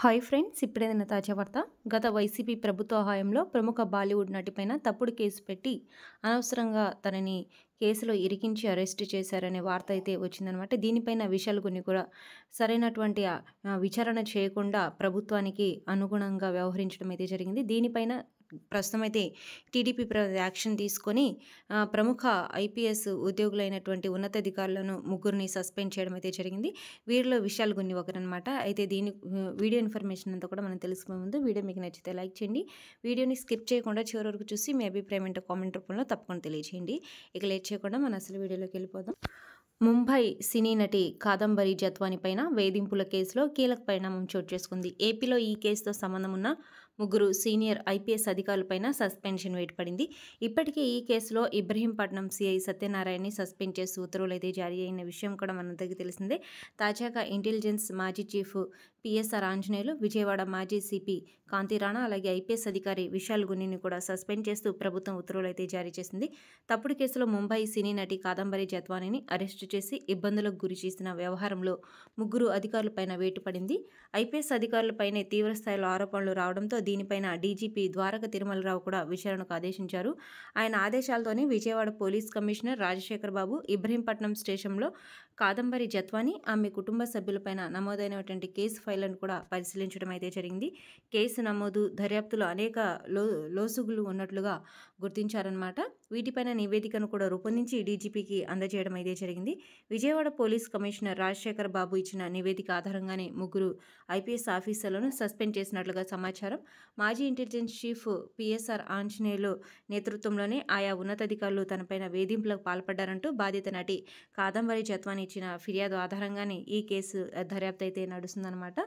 hi friends ఇప్పుడేదైనా తాజా వార్త గత వైసీపీ ప్రభుత్వ హయాంలో ప్రముఖ బాలీవుడ్ నటిపైన తప్పుడు కేసు పెట్టి అనవసరంగా తనని కేసులో ఇరికించి అరెస్ట్ చేశారనే వార్త అయితే వచ్చిందనమాట దీనిపైన విషయాలు కొన్ని కూడా సరైనటువంటి విచారణ చేయకుండా ప్రభుత్వానికి అనుగుణంగా వ్యవహరించడం అయితే జరిగింది దీనిపైన ప్రస్తుతం అయితే టీడీపీ యాక్షన్ తీసుకొని ప్రముఖ ఐపీఎస్ ఉద్యోగులైనటువంటి ఉన్నతాధికారులను ముగ్గురిని సస్పెండ్ చేయడం అయితే జరిగింది వీరిలో విశాల్ గున్ని ఒకరనమాట అయితే దీని వీడియో ఇన్ఫర్మేషన్ అంతా కూడా మనం తెలుసుకునే ముందు వీడియో మీకు నచ్చితే లైక్ చేయండి వీడియోని స్కిప్ చేయకుండా చివరి వరకు చూసి మీ అభిప్రాయం ఏంటో కామెంట్ రూపంలో తప్పకుండా తెలియజేయండి ఇక లేట్ చేయకుండా మనం అసలు వీడియోలోకి వెళ్ళిపోదాం ముంబై సినీ నటి కాదంబరి జత్వాని పైన వేధింపుల కేసులో కీలక పరిణామం చోటు చేసుకుంది ఏపీలో ఈ కేసుతో సంబంధం ఉన్న ముగ్గురు సీనియర్ ఐపీఎస్ అధికారులపైన సస్పెన్షన్ వేటు పడింది ఈ కేసులో ఇబ్రహీంపట్నం సీఐ సత్యనారాయణని సస్పెండ్ చేస్తూ ఉత్తర్వులు అయితే జారీ అయిన విషయం కూడా మనందరికీ తెలిసిందే తాజాగా ఇంటెలిజెన్స్ మాజీ చీఫ్ పిఎస్ఆర్ ఆంజనేయులు విజయవాడ మాజీ సిపి కాంతి అలాగే ఐపీఎస్ అధికారి విశాల్ గుణిని కూడా సస్పెండ్ చేస్తూ ప్రభుత్వం ఉత్తర్వులు అయితే జారీ చేసింది తప్పుడు కేసులో ముంబై సినీ నటి కాదంబరి జత్వానిని అరెస్టు చేసి ఇబ్బందులకు గురి చేసిన వ్యవహారంలో ముగ్గురు అధికారులపైన వేటు పడింది ఐపీఎస్ అధికారులపైనే తీవ్రస్థాయిలో ఆరోపణలు రావడంతో దీనిపైన డీజీపీ ద్వారక తిరుమలరావు కూడా విచారణకు ఆదేశించారు ఆయన ఆదేశాలతోనే విజయవాడ పోలీస్ కమిషనర్ రాజశేఖర్ బాబు ఇబ్రహీంపట్నం స్టేషన్లో కాదంబరి జత్వాని ఆమె కుటుంబ సభ్యులపైన నమోదైనటువంటి కేసు ఫైళ్లను కూడా పరిశీలించడం అయితే జరిగింది కేసు నమోదు దర్యాప్తులో అనేక లో లోసుగులు ఉన్నట్లుగా గుర్తించారనమాట వీటిపైన నివేదికను కూడా రూపొందించి డీజీపీకి అందజేయడం అయితే జరిగింది విజయవాడ పోలీస్ కమిషనర్ రాజశేఖర్ బాబు ఇచ్చిన నివేదిక ఆధారంగానే ముగ్గురు ఐపీఎస్ ఆఫీసర్లను సస్పెండ్ చేసినట్లుగా సమాచారం మాజీ ఇంటెలిజెన్స్ చీఫ్ పిఎస్ఆర్ ఆంజనేయులు నేతృత్వంలోనే ఆయా ఉన్నతాధికారులు తనపైన వేధింపులకు పాల్పడ్డారంటూ బాధిత నటి కాదంబరి జత్వాన్ ఇచ్చిన ఫిర్యాదు ఆధారంగానే ఈ కేసు దర్యాప్తు అయితే నడుస్తుందన్నమాట